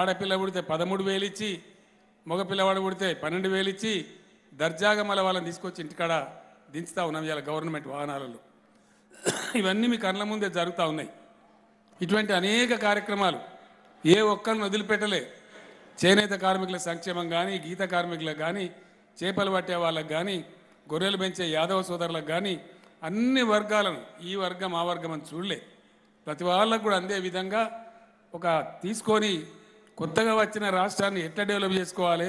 ఆడపిల్ల పుడితే పదమూడు వేలు ఇచ్చి మగపిల్లవాడు పుడితే పన్నెండు వేలు ఇచ్చి దర్జాగా మళ్ళీ వాళ్ళని తీసుకొచ్చి ఇంటికాడ దించుతూ ఉన్నాం ఇవాళ గవర్నమెంట్ వాహనాలలో ఇవన్నీ మీ కళ్ళ ముందే జరుగుతూ ఉన్నాయి ఇటువంటి అనేక కార్యక్రమాలు ఏ ఒక్కరిని వదిలిపెట్టలే చేనేత కార్మికుల సంక్షేమం కానీ గీత కార్మికులకు కానీ చేపలు పట్టే వాళ్ళకు కానీ గొర్రెలు పెంచే యాదవ సోదరులకు కానీ అన్ని వర్గాలను ఈ వర్గం ఆ వర్గం అని చూడలే ప్రతి వాళ్ళకు కూడా అందే విధంగా ఒక తీసుకొని కొత్తగా వచ్చిన రాష్ట్రాన్ని ఎట్లా డెవలప్ చేసుకోవాలి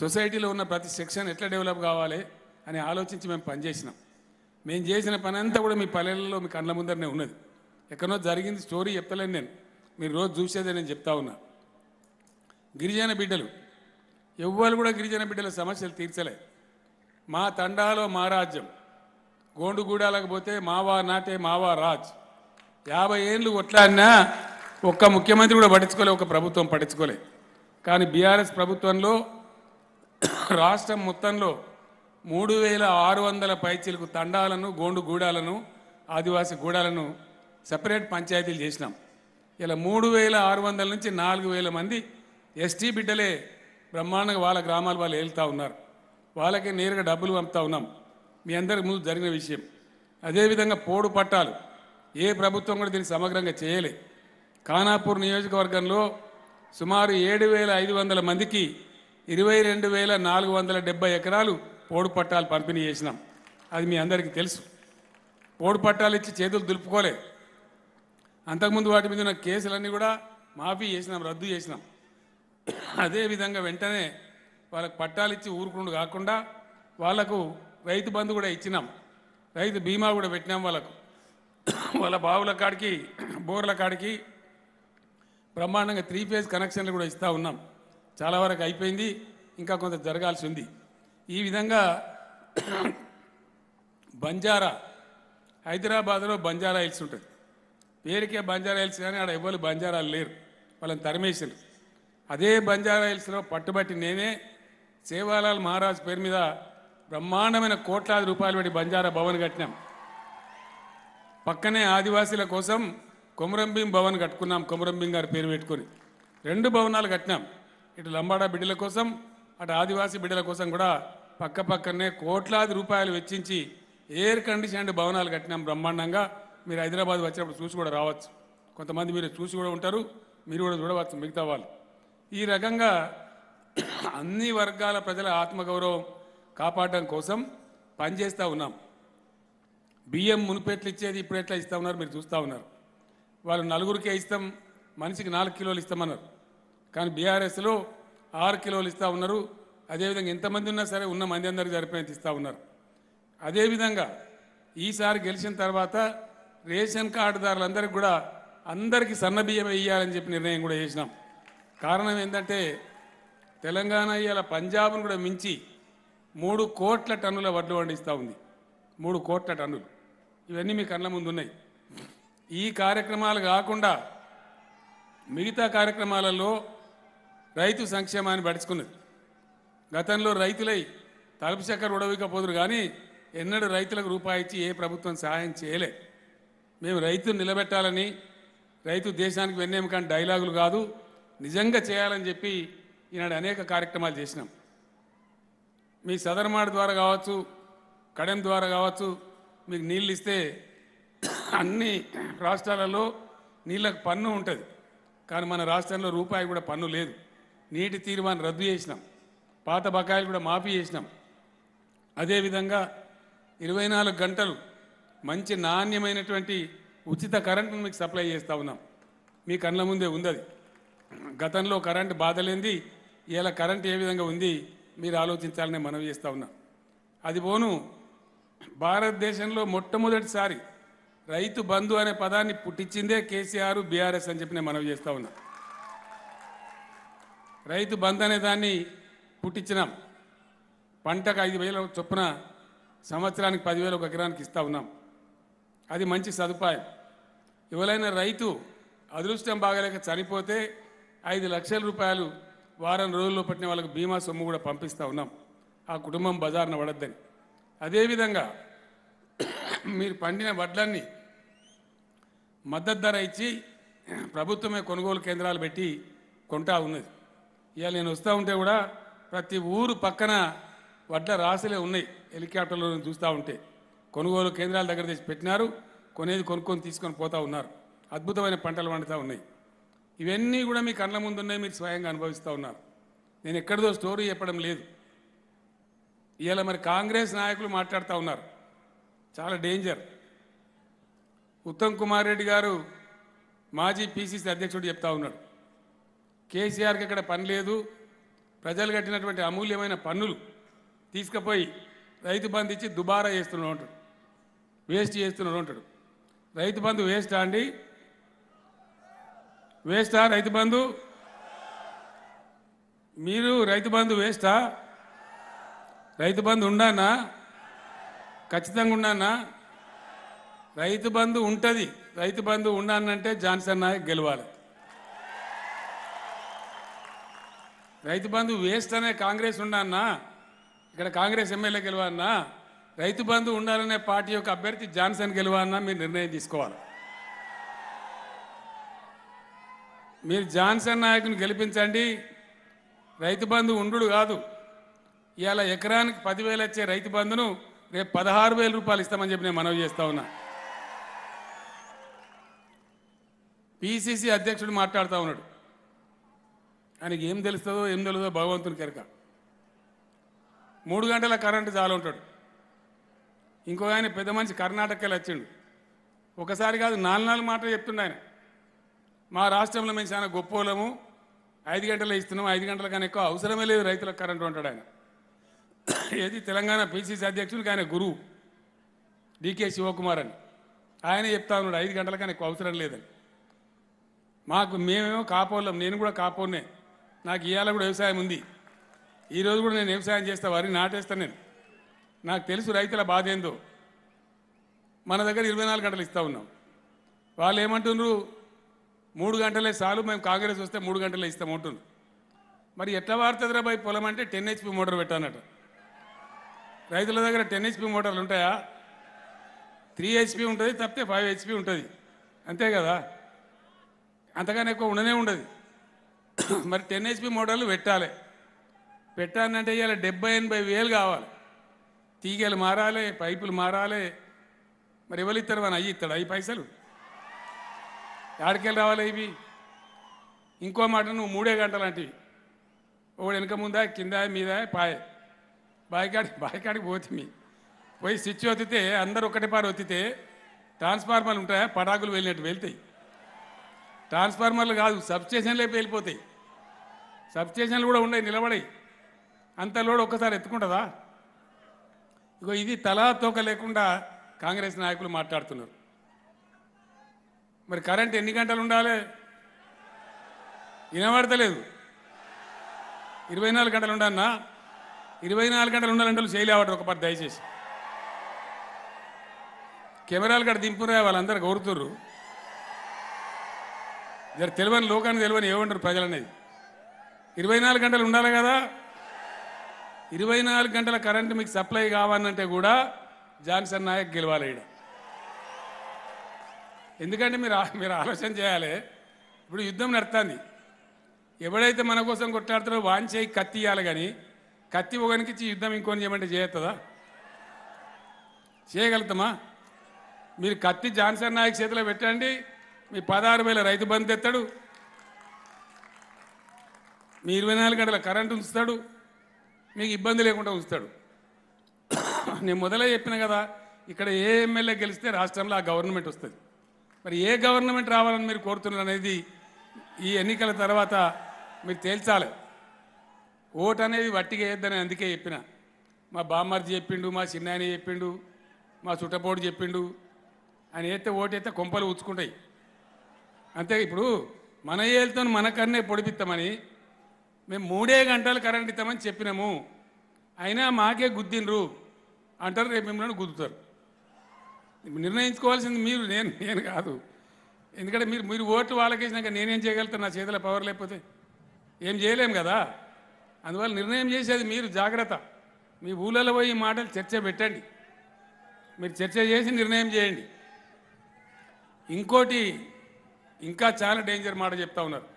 సొసైటీలో ఉన్న ప్రతి సెక్షన్ ఎట్లా డెవలప్ కావాలి అని ఆలోచించి మేము పనిచేసినాం మేము చేసిన పని అంతా కూడా మీ పల్లెల్లో మీ కళ్ళ ముందరనే ఉన్నది ఎక్కడో జరిగింది స్టోరీ చెప్తలేను నేను మీరు రోజు చూసేదే నేను చెప్తా ఉన్నా గిరిజన బిడ్డలు ఎవ్వరు కూడా గిరిజన బిడ్డల సమస్యలు తీర్చలే మా తండాలో మా రాజ్యం గోండుగూడాలకు పోతే మావా నాటే మావా రాజ్ యాభై ఏండ్లు కొట్లాడినా ఒక్క ముఖ్యమంత్రి కూడా పట్టించుకోలే ఒక ప్రభుత్వం పట్టించుకోలే కానీ బీఆర్ఎస్ ప్రభుత్వంలో రాష్ట్రం మొత్తంలో మూడు వేల ఆరు వందల పైచీలకు తండాలను గోండు గూడాలను ఆదివాసీ గూడాలను సపరేట్ పంచాయతీలు చేసినాం ఇలా మూడు వేల ఆరు వందల నుంచి నాలుగు వేల మంది ఎస్టీ బిడ్డలే బ్రహ్మాండంగా వాళ్ళ గ్రామాలు వాళ్ళు వెళ్తూ ఉన్నారు వాళ్ళకి నేరుగా డబ్బులు పంపుతూ ఉన్నాం మీ అందరికి ముందు జరిగిన విషయం అదేవిధంగా పోడు పట్టాలు ఏ ప్రభుత్వం కూడా దీన్ని సమగ్రంగా చేయలేదు ఖానాపూర్ నియోజకవర్గంలో సుమారు ఏడు వేల ఐదు వందల మందికి ఇరవై రెండు వేల నాలుగు వందల డెబ్బై ఎకరాలు పోడు పట్టాలు పంపిణీ చేసినాం అది మీ అందరికీ తెలుసు పోడు పట్టాలు ఇచ్చి చేతులు దులుపుకోలే అంతకుముందు వాటి మీద ఉన్న కేసులన్నీ కూడా మాఫీ చేసినాం రద్దు చేసినాం అదేవిధంగా వెంటనే వాళ్ళకు పట్టాలు ఇచ్చి ఊరుకుండు కాకుండా వాళ్లకు రైతు బంధు కూడా ఇచ్చినాం రైతు బీమా కూడా పెట్టినాం వాళ్ళకు వాళ్ళ బావుల కాడికి బోర్ల కాడికి బ్రహ్మాండంగా త్రీ ఫేజ్ కనెక్షన్లు కూడా ఇస్తూ ఉన్నాం చాలా వరకు అయిపోయింది ఇంకా కొంత జరగాల్సి ఉంది ఈ విధంగా బంజారా హైదరాబాద్లో బంజారా హిల్స్ ఉంటుంది పేరుకే బంజారా హిల్స్ కానీ ఆడ ఎవరు బంజారాలు లేరు వాళ్ళని తరిమేసారు అదే బంజారా హిల్స్లో పట్టుబట్టి నేనే సేవాలాల్ మహారాజ్ పేరు మీద బ్రహ్మాండమైన కోట్లాది రూపాయలు పెట్టి బంజారా భవన్ కట్టినాం పక్కనే ఆదివాసీల కోసం కొమరంభీం భవన్ కట్టుకున్నాం కొమరంభీం గారి పేరు పెట్టుకొని రెండు భవనాలు కట్టినాం ఇటు లంబాడా బిడ్డల కోసం అటు ఆదివాసీ బిడ్డల కోసం కూడా పక్క పక్కనే కోట్లాది రూపాయలు వెచ్చించి ఎయిర్ కండిషన్ భవనాలు కట్టినాం బ్రహ్మాండంగా మీరు హైదరాబాద్ వచ్చినప్పుడు చూసి కూడా రావచ్చు కొంతమంది మీరు చూసి కూడా ఉంటారు మీరు కూడా చూడవచ్చు మిగతా వాళ్ళు ఈ రకంగా అన్ని వర్గాల ప్రజల ఆత్మగౌరవం కాపాడడం కోసం పనిచేస్తూ ఉన్నాం బియ్యం మునిపెట్లు ఇచ్చేది ఇప్పుడు ఎట్లా ఇస్తూ ఉన్నారు మీరు చూస్తూ ఉన్నారు వాళ్ళు నలుగురికే ఇస్తాం మనిషికి నాలుగు కిలోలు ఇస్తామన్నారు కానీ బీఆర్ఎస్లో ఆరు కిలోలు ఇస్తూ ఉన్నారు అదేవిధంగా ఎంతమంది ఉన్నా సరే ఉన్న మంది అందరికీ సరిపోయినంత ఇస్తూ ఉన్నారు అదేవిధంగా ఈసారి గెలిచిన తర్వాత రేషన్ కార్డుదారులందరికీ కూడా అందరికీ సన్నబియ్యం వేయాలని చెప్పి నిర్ణయం కూడా చేసినాం కారణం ఏంటంటే తెలంగాణ ఇవాళ పంజాబ్ను కూడా మించి మూడు కోట్ల టన్నుల వడ్లు వండిస్తూ ఉంది మూడు కోట్ల టన్నులు ఇవన్నీ మీ కళ్ళ ముందు ఉన్నాయి ఈ కార్యక్రమాలు కాకుండా మిగతా కార్యక్రమాలలో రైతు సంక్షేమాన్ని పడుచుకున్నది గతంలో రైతులై తలుపు చక్కర ఉడవకపోదురు కానీ ఎన్నడూ రైతులకు రూపాయి ఇచ్చి ఏ ప్రభుత్వం సహాయం చేయలే మేము రైతును నిలబెట్టాలని రైతు దేశానికి కానీ డైలాగులు కాదు నిజంగా చేయాలని చెప్పి ఈనాడు అనేక కార్యక్రమాలు చేసినాం మీ సదరమాడ ద్వారా కావచ్చు కడెం ద్వారా కావచ్చు మీకు నీళ్ళు ఇస్తే అన్ని రాష్ట్రాలలో నీళ్ళకు పన్ను ఉంటుంది కానీ మన రాష్ట్రంలో రూపాయి కూడా పన్ను లేదు నీటి తీర్మానం రద్దు చేసినాం పాత బకాయిలు కూడా మాఫీ చేసినాం అదేవిధంగా ఇరవై నాలుగు గంటలు మంచి నాణ్యమైనటువంటి ఉచిత కరెంటును మీకు సప్లై చేస్తూ ఉన్నాం మీ కళ్ళ ముందే ఉంది అది గతంలో కరెంటు బాధలేంది ఇలా కరెంటు ఏ విధంగా ఉంది మీరు ఆలోచించాలని మనం చేస్తూ ఉన్నాం అది పోను భారతదేశంలో మొట్టమొదటిసారి రైతు బంధు అనే పదాన్ని పుట్టించిందే కేసీఆర్ బీఆర్ఎస్ అని చెప్పి నేను మనవి చేస్తూ ఉన్నా రైతు బంధు అనే దాన్ని పుట్టించినాం పంటకు ఐదు వేల చొప్పున సంవత్సరానికి పదివేలు ఒక ఎకరానికి ఇస్తూ ఉన్నాం అది మంచి సదుపాయం ఎవరైనా రైతు అదృష్టం బాగలేక చనిపోతే ఐదు లక్షల రూపాయలు వారం రోజుల్లో పట్టిన వాళ్ళకి బీమా సొమ్ము కూడా పంపిస్తూ ఉన్నాం ఆ కుటుంబం బజార్న పడద్దని అదేవిధంగా మీరు పండిన వడ్లన్నీ మద్దతు ధర ఇచ్చి ప్రభుత్వమే కొనుగోలు కేంద్రాలు పెట్టి కొంటా ఉన్నది ఇవాళ నేను వస్తూ ఉంటే కూడా ప్రతి ఊరు పక్కన వడ్ల రాసులే ఉన్నాయి హెలికాప్టర్లో చూస్తూ ఉంటే కొనుగోలు కేంద్రాల దగ్గర తెచ్చి పెట్టినారు కొనేది కొనుక్కొని తీసుకొని పోతూ ఉన్నారు అద్భుతమైన పంటలు పండుతూ ఉన్నాయి ఇవన్నీ కూడా మీ కళ్ళ ముందు ఉన్నాయి మీరు స్వయంగా అనుభవిస్తూ ఉన్నారు నేను ఎక్కడిదో స్టోరీ చెప్పడం లేదు ఇవాళ మరి కాంగ్రెస్ నాయకులు మాట్లాడుతూ ఉన్నారు చాలా డేంజర్ ఉత్తమ్ కుమార్ రెడ్డి గారు మాజీ పీసీసీ అధ్యక్షుడు చెప్తా ఉన్నాడు కేసీఆర్కి అక్కడ పని లేదు ప్రజలు కట్టినటువంటి అమూల్యమైన పన్నులు తీసుకుపోయి రైతు బంధు ఇచ్చి దుబారా చేస్తున్నాడు అంటాడు వేస్ట్ చేస్తున్నాడు అంటాడు రైతు బంధు వేస్టా అండి వేస్టా రైతు బంధు మీరు రైతు బంధు వేస్టా రైతు బంధు ఉండానా ఖచ్చితంగా ఉన్నానా రైతు బంధు ఉంటుంది రైతు బంధు ఉన్నానంటే జాన్సన్ నాయక్ గెలవాలి రైతు బంధు వేస్ట్ అనే కాంగ్రెస్ ఉన్నానా ఇక్కడ కాంగ్రెస్ ఎమ్మెల్యే గెలవాలన్నా రైతు బంధు ఉండాలనే పార్టీ యొక్క అభ్యర్థి జాన్సన్ గెలవాలన్నా మీరు నిర్ణయం తీసుకోవాలి మీరు జాన్సన్ నాయకుని గెలిపించండి రైతు బంధు ఉండు కాదు ఇవాళ ఎకరానికి పదివేలు వచ్చే రైతు బంధును రేపు పదహారు వేల రూపాయలు ఇస్తామని చెప్పి నేను మనవి చేస్తా ఉన్నాను పిసిసి అధ్యక్షుడు మాట్లాడుతూ ఉన్నాడు ఆయనకి ఏం తెలుస్తుందో ఏం తెలుదో భగవంతుని కెరక మూడు గంటల కరెంటు చాలా ఉంటాడు ఇంకో ఆయన పెద్ద మనిషి కర్ణాటకలో వచ్చిండు ఒకసారి కాదు నాలుగు నాలుగు మాటలు చెప్తుండే ఆయన మా రాష్ట్రంలో మేము చాలా గొప్పోలము ఐదు గంటలే ఇస్తున్నాము ఐదు గంటల కన్నా ఎక్కువ అవసరమే లేదు రైతులకు కరెంటు ఉంటాడు ఆయన ఏది తెలంగాణ పిసిసి అధ్యక్షుడికి ఆయన గురువు డికే శివకుమార్ అని ఆయన చెప్తా ఉన్నాడు ఐదు గంటల ఎక్కువ అవసరం లేదని మాకు మేమేమో కాపోలేం నేను కూడా కాపోనే నాకు ఇవాళ కూడా వ్యవసాయం ఉంది ఈరోజు కూడా నేను వ్యవసాయం చేస్తా వరి నాటేస్తాను నేను నాకు తెలుసు రైతుల బాధ ఏందో మన దగ్గర ఇరవై నాలుగు గంటలు ఇస్తూ ఉన్నాం వాళ్ళు ఏమంటున్నారు మూడు గంటలే చాలు మేము కాంగ్రెస్ వస్తే మూడు గంటలే ఇస్తాం అంటున్నారు మరి ఎట్లా వాడుతుందిరా బాయ్ పొలం అంటే టెన్ హెచ్పి మోటార్ పెట్టానట రైతుల దగ్గర టెన్ హెచ్పి మోటార్లు ఉంటాయా త్రీ హెచ్పి ఉంటుంది తప్పితే ఫైవ్ హెచ్పి ఉంటుంది అంతే కదా అంతగానే ఎక్కువ ఉండనే ఉండదు మరి టెన్ హెచ్పి మోటార్లు పెట్టాలి పెట్టానంటే ఇవాళ డెబ్బై ఎనభై వేలు కావాలి తీగలు మారాలి పైపులు మారాలి మరి ఎవరు ఇస్తారు మన అయ్యి ఇస్తాడు అయ్యి పైసలు ఆడికెళ్ళి రావాలి ఇవి ఇంకో మాట నువ్వు మూడే గంటలాంటివి ఒకడు వెనక ముందా కింద మీద పాయ బాయికాడి బాయికాడికి మీ పోయి స్విచ్ ఒత్తితే అందరు ఒక్కటి పారు ఒత్తితే ట్రాన్స్ఫార్మర్లు ఉంటాయా పడాకులు వెళ్ళినట్టు వెళ్తాయి ట్రాన్స్ఫార్మర్లు కాదు సబ్స్టేషన్లే పేలిపోతాయి సబ్స్టేషన్లు కూడా ఉన్నాయి నిలబడి అంత లోడ్ ఒక్కసారి ఎత్తుకుంటుందా ఇగో ఇది తలా తోక లేకుండా కాంగ్రెస్ నాయకులు మాట్లాడుతున్నారు మరి కరెంట్ ఎన్ని గంటలు ఉండాలి వినబడతలేదు ఇరవై నాలుగు గంటలు ఉండన్నా ఇరవై నాలుగు గంటలు ఉండాలంటే చేయలేవడం ఒక పది దయచేసి కెమెరాలు కూడా దింపురా వాళ్ళందరూ కోరుతుర్రు జర తెలియని లోకాన్ని తెలియని ఏమంటారు ప్రజలనేది ఇరవై నాలుగు గంటలు ఉండాలి కదా ఇరవై నాలుగు గంటల కరెంటు మీకు సప్లై కావాలంటే కూడా జాన్సన్ నాయక్ గెలవాలి ఎందుకంటే మీరు మీరు ఆలోచన చేయాలి ఇప్పుడు యుద్ధం నడుతుంది ఎవడైతే మన కోసం కొట్లాడుతారో వాంచేయి కత్తి ఇవ్వాలి కానీ కత్తి ఇచ్చి యుద్ధం ఇంకొని చేయమంటే చేయొస్తుందా చేయగలుగుతామా మీరు కత్తి జాన్సన్ నాయక్ చేతిలో పెట్టండి మీ పదహారు వేల రైతు బంద్ ఎత్తాడు మీ ఇరవై నాలుగు గంటల కరెంట్ ఉంచుతాడు మీకు ఇబ్బంది లేకుండా ఉంచుతాడు నేను మొదలై చెప్పిన కదా ఇక్కడ ఏ ఎమ్మెల్యే గెలిస్తే రాష్ట్రంలో ఆ గవర్నమెంట్ వస్తుంది మరి ఏ గవర్నమెంట్ రావాలని మీరు కోరుతున్నారు అనేది ఈ ఎన్నికల తర్వాత మీరు తేల్చాలి ఓటు అనేది వట్టిగా వేయద్దని అందుకే చెప్పిన మా బామ్మర్జీ చెప్పిండు మా చిన్నాయన చెప్పిండు మా చుట్టపోడు చెప్పిండు ఆయన వేస్తే ఓటు వేస్తే కొంపలు ఉచ్చుకుంటాయి అంతే ఇప్పుడు మన ఏళ్ళతో మన కన్నే పొడిపిస్తామని మేము మూడే గంటలు కరెంట్ ఇస్తామని చెప్పినాము అయినా మాకే గుద్దిండ్రు అంటారు రేపు మిమ్మల్ని గుద్దుతారు నిర్ణయించుకోవాల్సింది మీరు నేను నేను కాదు ఎందుకంటే మీరు మీరు ఓట్లు వాళ్ళకేసినాక నేనేం చేయగలుగుతాను నా చేతిలో పవర్ లేకపోతే ఏం చేయలేము కదా అందువల్ల నిర్ణయం చేసేది మీరు జాగ్రత్త మీ ఊళ్ళలో పోయి ఈ మాటలు చర్చ పెట్టండి మీరు చర్చ చేసి నిర్ణయం చేయండి ఇంకోటి ఇంకా చాలా డేంజర్ మాట చెప్తా ఉన్నారు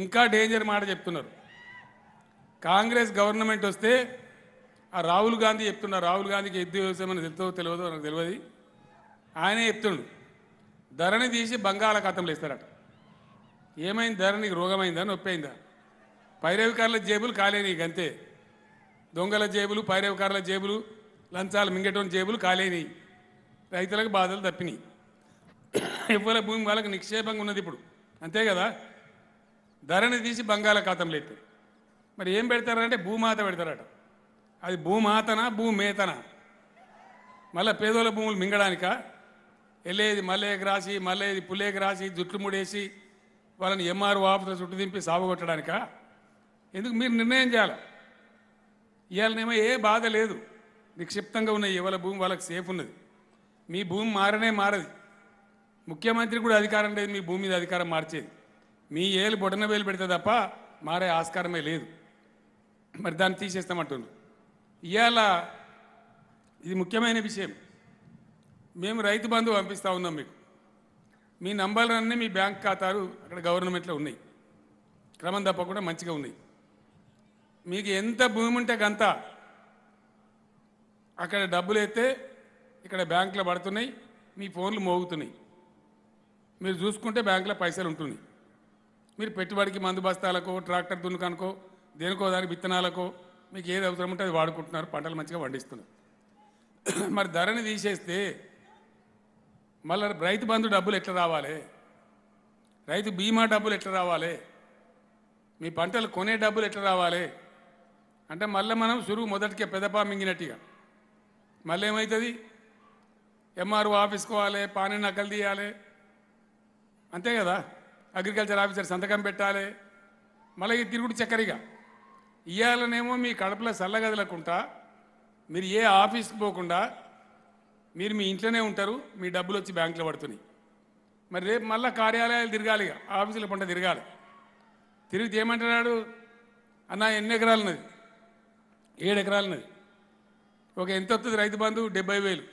ఇంకా డేంజర్ మాట చెప్తున్నారు కాంగ్రెస్ గవర్నమెంట్ వస్తే ఆ రాహుల్ గాంధీ చెప్తున్నారు రాహుల్ గాంధీకి ఎద్దు వ్యవసాయం అని తెలియదో తెలియదు నాకు తెలియదు ఆయనే చెప్తుండు ధరణి తీసి బంగాళాఖాతంలో ఇస్తారట ఏమైంది ధరణికి రోగమైందా నొప్పి అయిందా పైరవికారుల జేబులు కాలేని అంతే దొంగల జేబులు పైరవికారుల జేబులు లంచాలు మింగటం జేబులు కాలేని రైతులకు బాధలు తప్పినాయి ఇవ్వలే భూమి వాళ్ళకి నిక్షేపంగా ఉన్నది ఇప్పుడు అంతే కదా ధరని తీసి బంగాళాఖాతంలో ఎత్తారు మరి ఏం పెడతారంటే భూమాత పెడతారట అది భూమాతనా భూమేతన మళ్ళీ పేదోళ్ళ భూములు మింగడానిక వెళ్ళేది మల్లేకి రాసి మళ్ళేది పుల్లేకి రాసి జుట్లు ముడేసి వాళ్ళని ఎంఆర్ఓ ఆఫీసర్ చుట్టు దింపి కొట్టడానిక ఎందుకు మీరు నిర్ణయం చేయాలి ఇవాళనేమో ఏ బాధ లేదు నిక్షిప్తంగా ఉన్నాయి ఇవాళ భూమి వాళ్ళకి సేఫ్ ఉన్నది మీ భూమి మారనే మారది ముఖ్యమంత్రి కూడా అధికారం లేదు మీ భూమి మీద అధికారం మార్చేది మీ ఏలు బొడన వేలు పెడితే తప్ప మారే ఆస్కారమే లేదు మరి దాన్ని తీసేస్తామంటున్నారు ఇవాళ ఇది ముఖ్యమైన విషయం మేము రైతు బంధువు పంపిస్తూ ఉన్నాం మీకు మీ నంబర్లన్నీ మీ బ్యాంక్ ఖాతాలు అక్కడ గవర్నమెంట్లో ఉన్నాయి క్రమం తప్పకుండా మంచిగా ఉన్నాయి మీకు ఎంత భూమి ఉంటే గంత అక్కడ డబ్బులు అయితే ఇక్కడ బ్యాంకులో పడుతున్నాయి మీ ఫోన్లు మోగుతున్నాయి మీరు చూసుకుంటే బ్యాంకులో పైసలు ఉంటుంది మీరు పెట్టుబడికి మందు బస్తాలకో ట్రాక్టర్ దున్నుకనుకో దేనికో దానికి విత్తనాలకో మీకు ఏది అవసరం ఉంటే అది వాడుకుంటున్నారు పంటలు మంచిగా పండిస్తున్నారు మరి ధరని తీసేస్తే మళ్ళీ రైతు బంధు డబ్బులు ఎట్లా రావాలి రైతు బీమా డబ్బులు ఎట్లా రావాలి మీ పంటలు కొనే డబ్బులు ఎట్లా రావాలి అంటే మళ్ళీ మనం సురువు మొదటికే పెదపా మింగినట్టుగా మళ్ళీ ఏమవుతుంది ఎంఆర్ఓ ఆఫీస్కోవాలి పోవాలి పానీ నకలు తీయాలి అంతే కదా అగ్రికల్చర్ ఆఫీసర్ సంతకం పెట్టాలి మళ్ళీ తిరుగుడు చక్కరిగా ఇవ్వాలనేమో మీ కడపలో చల్లగదలకుండా మీరు ఏ ఆఫీస్కి పోకుండా మీరు మీ ఇంట్లోనే ఉంటారు మీ డబ్బులు వచ్చి బ్యాంకులో పడుతున్నాయి మరి రేపు మళ్ళీ కార్యాలయాలు తిరగాలి ఆఫీసుల పంట తిరగాలి తిరిగితే ఏమంటున్నాడు అన్న ఎన్ని ఎకరాలున్నది ఏడు ఎకరాలున్నది ఒక ఎంత వస్తుంది రైతు బంధువు డెబ్బై వేలు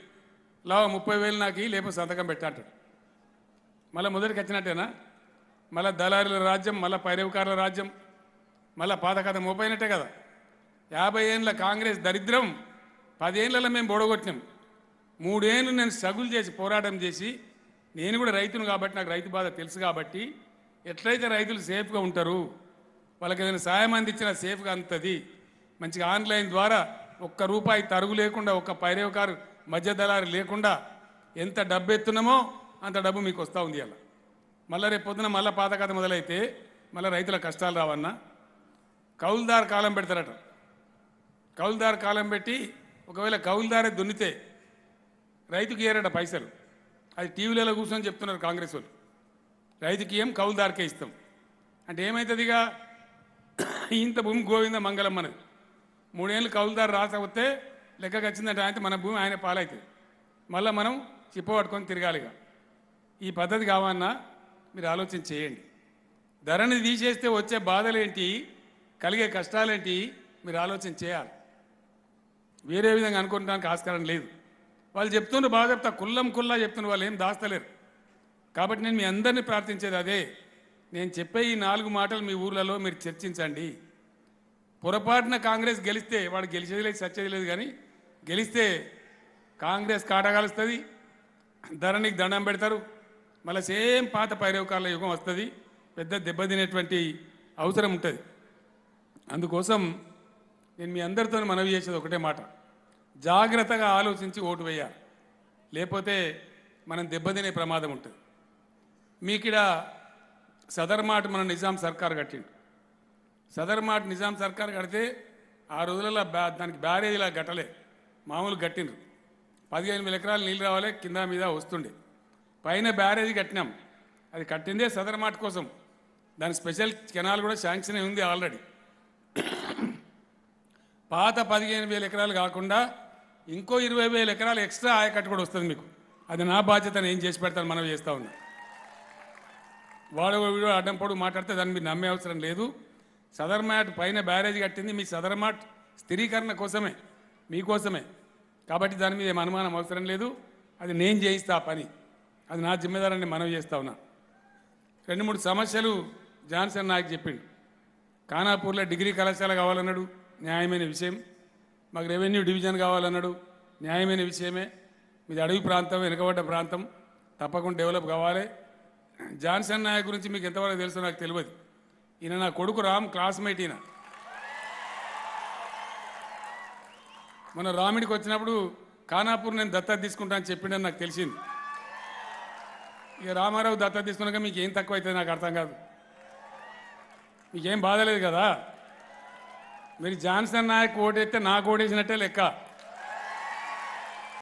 లావా ముప్పై వేలు నాకు లేకపోతే సంతకం పెట్టాడు మళ్ళీ మొదటికి వచ్చినట్టేనా మళ్ళీ దళారుల రాజ్యం మళ్ళీ పైరవకారుల రాజ్యం మళ్ళీ పాత కథ మోపోయినట్టే కదా యాభై ఏళ్ళ కాంగ్రెస్ దరిద్రం పదేళ్ళలో మేము బొడగొట్టినాం మూడేళ్ళు నేను సగులు చేసి పోరాటం చేసి నేను కూడా రైతును కాబట్టి నాకు రైతు బాధ తెలుసు కాబట్టి ఎట్లయితే రైతులు సేఫ్గా ఉంటారు వాళ్ళకి ఏదైనా సాయం అందించినా సేఫ్గా అందుతుంది మంచిగా ఆన్లైన్ ద్వారా ఒక్క రూపాయి తరుగు లేకుండా ఒక్క పైరేవకారు మధ్య దళారు లేకుండా ఎంత డబ్బు ఎత్తున్నామో అంత డబ్బు మీకు వస్తూ ఉంది అలా మళ్ళీ రేపు పొద్దున మళ్ళీ పాతకథ మొదలైతే మళ్ళీ రైతుల కష్టాలు రావన్నా కౌలుదార్ కాలం పెడతారట కౌలుదార్ కాలం పెట్టి ఒకవేళ కౌలుదారే దున్నితే రైతుకి ఏరట పైసలు అది టీవీలలో కూర్చొని చెప్తున్నారు కాంగ్రెస్ వాళ్ళు రైతుకి ఏం కౌలుదార్కే ఇస్తాం అంటే ఏమవుతుందిగా ఇంత భూమి గోవింద మంగళం మనది మూడేళ్ళు కౌలుదారు రాసవస్తే లెక్కకి వచ్చిందంటే ఆయన మన భూమి ఆయన పాలవుతుంది మళ్ళీ మనం చిప్ప పట్టుకొని తిరగాలిగా ఈ పద్ధతి కావన్నా మీరు ఆలోచన చేయండి ధరని తీసేస్తే వచ్చే బాధలేంటి కలిగే కష్టాలేంటి మీరు ఆలోచన చేయాలి వేరే విధంగా అనుకుంటానికి ఆస్కారం లేదు వాళ్ళు చెప్తున్న బాగా చెప్తా కుల్లం కుల్లా చెప్తున్న వాళ్ళు ఏం దాస్తలేరు కాబట్టి నేను మీ అందరినీ ప్రార్థించేది అదే నేను చెప్పే ఈ నాలుగు మాటలు మీ ఊర్లలో మీరు చర్చించండి పొరపాటున కాంగ్రెస్ గెలిస్తే వాడు గెలిచేది లేదు సచ్చేది లేదు కానీ గెలిస్తే కాంగ్రెస్ కాటగాలుస్తుంది ధరణికి దండం పెడతారు మళ్ళీ సేమ్ పాత పైరవకాల యుగం వస్తుంది పెద్ద దెబ్బతినేటువంటి అవసరం ఉంటుంది అందుకోసం నేను మీ అందరితో మనవి చేసేది ఒకటే మాట జాగ్రత్తగా ఆలోచించి ఓటు వేయాలి లేకపోతే మనం దెబ్బతినే ప్రమాదం ఉంటుంది మీకిడ సదర్ మన నిజాం సర్కార్ కట్టిండు సదర్ నిజాం సర్కార్ కడితే ఆ రోజులలో బ్యా దానికి ఇలా కట్టలే మామూలు గట్టిండ్రు పదిహేను వేల ఎకరాలు నీళ్ళు రావాలి కింద మీద వస్తుండే పైన బ్యారేజ్ కట్టినాం అది కట్టిందే సదర్ మాట కోసం దాని స్పెషల్ కెనాల్ కూడా శాంక్షన్ ఉంది ఆల్రెడీ పాత పదిహేను వేల ఎకరాలు కాకుండా ఇంకో ఇరవై వేల ఎకరాలు ఎక్స్ట్రా ఆయకట్టు కూడా వస్తుంది మీకు అది నా బాధ్యత నేను చేసి పెడతాను మనం చేస్తూ ఉన్నా వాడు వీడు అడ్డం పొడుగు మాట్లాడితే దాన్ని మీరు నమ్మే అవసరం లేదు సదర్ మ్యాట్ పైన బ్యారేజ్ కట్టింది మీ సదర్ మాట్ స్థిరీకరణ కోసమే మీకోసమే కాబట్టి దాని మీద ఏం అనుమానం అవసరం లేదు అది నేను చేయిస్తా పని అది నా జిమ్మేదారాన్ని మనవి చేస్తా ఉన్నా రెండు మూడు సమస్యలు జాన్సన్ నాకు చెప్పిండు ఖానాపూర్లో డిగ్రీ కళాశాల కావాలన్నాడు న్యాయమైన విషయం మాకు రెవెన్యూ డివిజన్ కావాలన్నాడు న్యాయమైన విషయమే మీది అడవి ప్రాంతం వెనుకబడ్డ ప్రాంతం తప్పకుండా డెవలప్ కావాలి జాన్సన్ నాయక్ గురించి మీకు ఎంతవరకు తెలుసో నాకు తెలియదు ఈయన నా కొడుకు రామ్ క్లాస్మేట్ ఈయన మన రామిడికి వచ్చినప్పుడు ఖానాపూర్ నేను దత్తా తీసుకుంటా అని చెప్పిండని నాకు తెలిసింది ఇక రామారావు దత్త తీసుకున్నాక మీకు ఏం తక్కువ అవుతుంది నాకు అర్థం కాదు మీకేం బాధలేదు కదా మీరు జాన్సన్ నాయక్ ఓటేస్తే నాకు ఓటేసినట్టే లెక్క